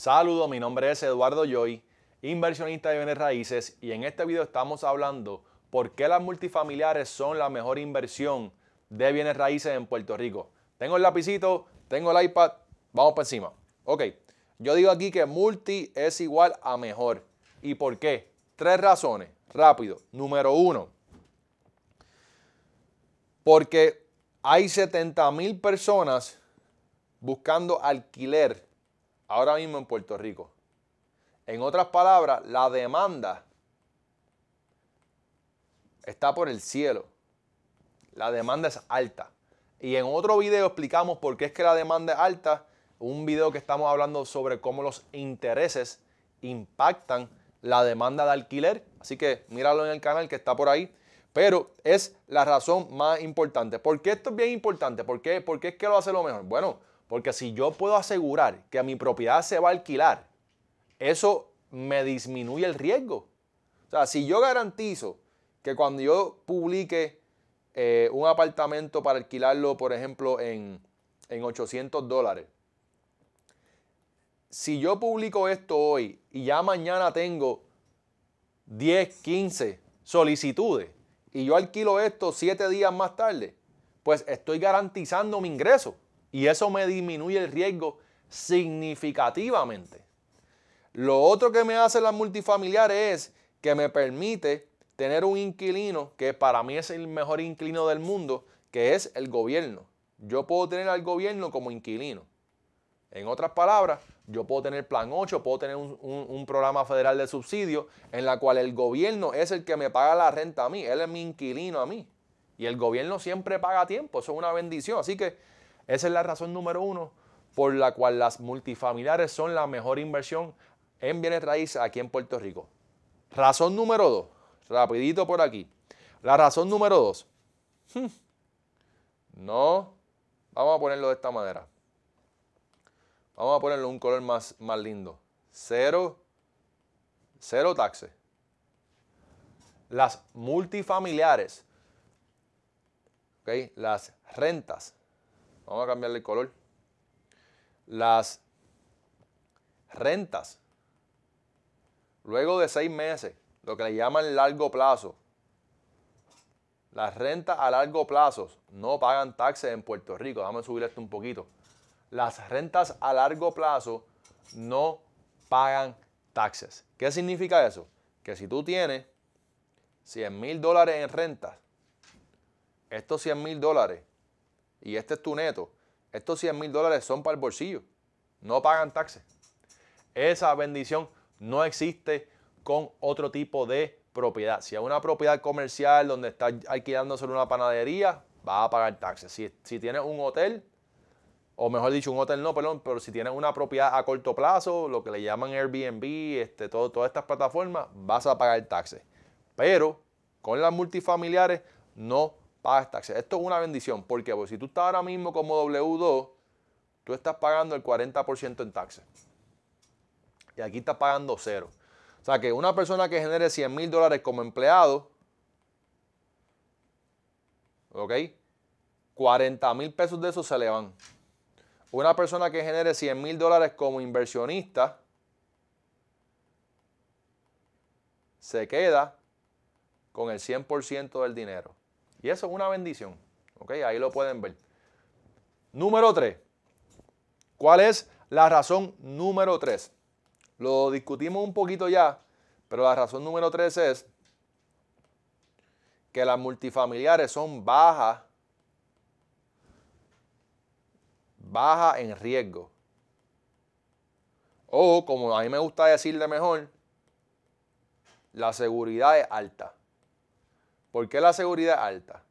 Saludos, mi nombre es Eduardo Joy, inversionista de bienes raíces y en este video estamos hablando por qué las multifamiliares son la mejor inversión de bienes raíces en Puerto Rico. Tengo el lapicito, tengo el iPad, vamos para encima. Ok, yo digo aquí que multi es igual a mejor. ¿Y por qué? Tres razones, rápido. Número uno, porque hay 70 mil personas buscando alquiler ahora mismo en Puerto Rico. En otras palabras, la demanda está por el cielo. La demanda es alta. Y en otro video explicamos por qué es que la demanda es alta. Un video que estamos hablando sobre cómo los intereses impactan la demanda de alquiler. Así que míralo en el canal que está por ahí. Pero es la razón más importante. ¿Por qué esto es bien importante? ¿Por qué, ¿Por es que lo hace lo mejor? Bueno, porque si yo puedo asegurar que mi propiedad se va a alquilar, eso me disminuye el riesgo. O sea, si yo garantizo que cuando yo publique eh, un apartamento para alquilarlo, por ejemplo, en, en 800 dólares, si yo publico esto hoy y ya mañana tengo 10, 15 solicitudes y yo alquilo esto 7 días más tarde, pues estoy garantizando mi ingreso. Y eso me disminuye el riesgo significativamente. Lo otro que me hace las multifamiliares es que me permite tener un inquilino que para mí es el mejor inquilino del mundo, que es el gobierno. Yo puedo tener al gobierno como inquilino. En otras palabras, yo puedo tener Plan 8, puedo tener un, programa federal de subsidio en la cual el gobierno es el que me paga la renta a mí, él es mi inquilino a mí. Y el gobierno siempre paga a tiempo, eso es una bendición. Así que esa es la razón número uno por la cual las multifamiliares son la mejor inversión en bienes raíces aquí en Puerto Rico. Razón número dos, rapidito por aquí. La razón número dos. Hmm, no, vamos a ponerlo de esta manera. Vamos a ponerlo un color más, más lindo. Cero, cero taxes. Las multifamiliares, las rentas Vamos a cambiarle el color. Las rentas, luego de seis meses, lo que le llaman largo plazo, las rentas a largo plazo no pagan taxes en Puerto Rico. Vamos a subir esto un poquito. Las rentas a largo plazo no pagan taxes. ¿Qué significa eso? Que si tú tienes 100 mil dólares en rentas, estos 100 mil dólares y este es tu neto, estos 100 mil dólares son para el bolsillo. No pagan taxes. Esa bendición no existe con otro tipo de propiedad. Si es una propiedad comercial donde estás alquilándose una panadería, va a pagar taxes. Si, si, tienes un hotel, o mejor dicho, un hotel no, perdón, pero si tienes una propiedad a corto plazo, lo que le llaman Airbnb, este, todo, todas estas plataformas, vas a pagar taxes. Pero con las multifamiliares no pagas taxes. Esto es una bendición. Porque si tú estás ahora mismo como W2, tú estás pagando el 40% en taxes. Y aquí estás pagando cero. O sea que una persona que genere 100 mil dólares como empleado, ¿ok? 40 mil pesos de eso se le van. Una persona que genere 100 mil dólares como inversionista, se queda con el 100% del dinero. Y eso es una bendición. ¿Ok? Ahí lo pueden ver. Número 3. ¿Cuál es la razón número 3? Lo discutimos un poquito ya, pero la razón número 3 es que las multifamiliares son bajas, bajas en riesgo. O, como a mí me gusta decirle mejor, la seguridad es alta. ¿Por qué la seguridad alta?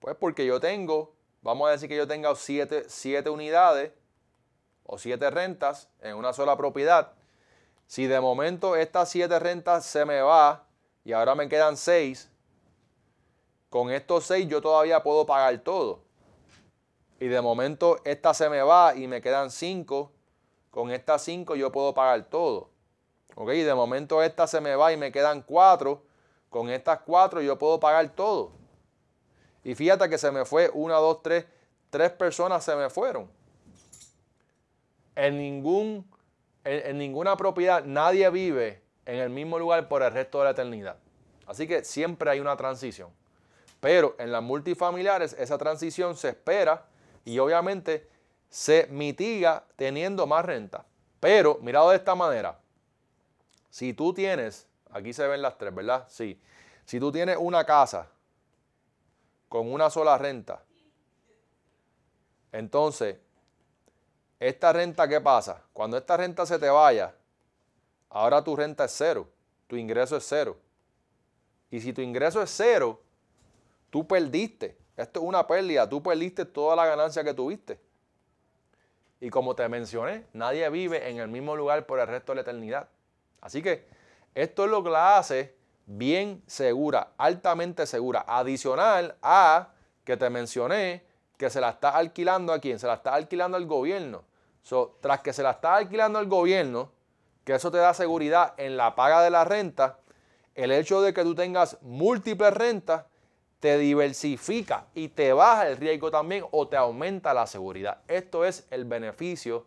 Pues porque yo tengo, vamos a decir que yo tenga siete unidades o siete rentas en una sola propiedad. Si de momento estas siete rentas se me va y ahora me quedan seis, con estos seis yo todavía puedo pagar todo. Y de momento esta se me va y me quedan cinco, Con estas cinco yo puedo pagar todo. ¿Ok? Y de momento esta se me va y me quedan cuatro. Con estas cuatro yo puedo pagar todo. Y fíjate que se me fue una, dos, tres, tres personas se me fueron. En, ningún, ninguna propiedad nadie vive en el mismo lugar por el resto de la eternidad. Así que siempre hay una transición. Pero en las multifamiliares esa transición se espera y obviamente se mitiga teniendo más renta. Pero mirado de esta manera, si tú tienes Aquí se ven las tres, ¿verdad? Sí. Si tú tienes una casa con una sola renta, entonces, esta renta, ¿qué pasa? Cuando esta renta se te vaya, ahora tu renta es cero, tu ingreso es cero. Y si tu ingreso es cero, tú perdiste. Esto es una pérdida, tú perdiste toda la ganancia que tuviste. Y como te mencioné, nadie vive en el mismo lugar por el resto de la eternidad. Así que esto es lo que la hace bien segura, altamente segura. Adicional a que te mencioné que se la está alquilando a quién, se la está alquilando al gobierno. So, tras que se la está alquilando al gobierno, que eso te da seguridad en la paga de la renta, el hecho de que tú tengas múltiples rentas te diversifica y te baja el riesgo también o te aumenta la seguridad. Esto es el beneficio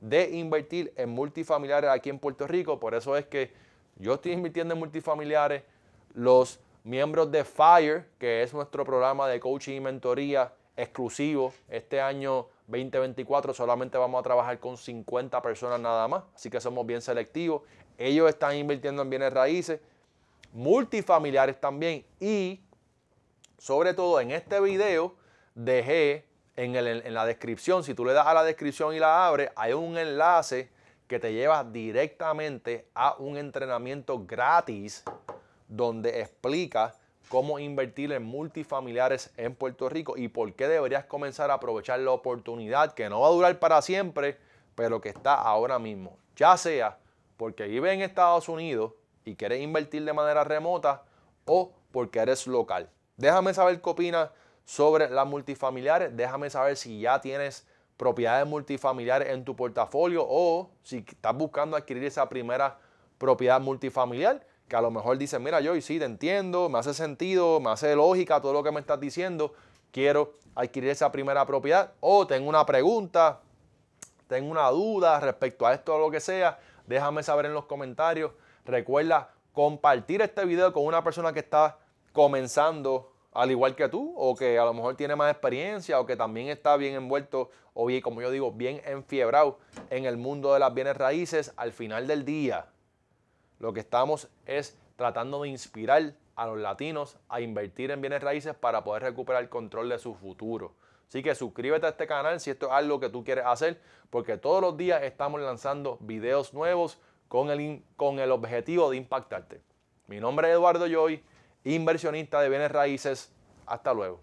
de invertir en multifamiliares aquí en Puerto Rico. Por eso es que yo estoy invirtiendo en multifamiliares. Los miembros de FIRE, que es nuestro programa de coaching y mentoría exclusivo, este año 2024 solamente vamos a trabajar con 50 personas nada más, así que somos bien selectivos. Ellos están invirtiendo en bienes raíces, multifamiliares también y sobre todo en este video dejé en, la descripción, si tú le das a la descripción y la abres, hay un enlace que te lleva directamente a un entrenamiento gratis donde explica cómo invertir en multifamiliares en Puerto Rico y por qué deberías comenzar a aprovechar la oportunidad que no va a durar para siempre, pero que está ahora mismo. Ya sea porque vives en Estados Unidos y quieres invertir de manera remota o porque eres local. Déjame saber qué opinas sobre las multifamiliares, déjame saber si ya tienes propiedades multifamiliares en tu portafolio o si estás buscando adquirir esa primera propiedad multifamiliar, que a lo mejor dice mira, yo sí te entiendo, me hace sentido, me hace lógica todo lo que me estás diciendo, quiero adquirir esa primera propiedad o tengo una pregunta, tengo una duda respecto a esto o lo que sea, déjame saber en los comentarios. Recuerda compartir este video con una persona que está comenzando al igual que tú, o que a lo mejor tiene más experiencia, o que también está bien envuelto, o bien, como yo digo, bien enfiebrado en el mundo de las bienes raíces, al final del día, lo que estamos es tratando de inspirar a los latinos a invertir en bienes raíces para poder recuperar el control de su futuro. Así que suscríbete a este canal si esto es algo que tú quieres hacer, porque todos los días estamos lanzando videos nuevos con el, con el objetivo de impactarte. Mi nombre es Eduardo Joy inversionista de bienes raíces. Hasta luego.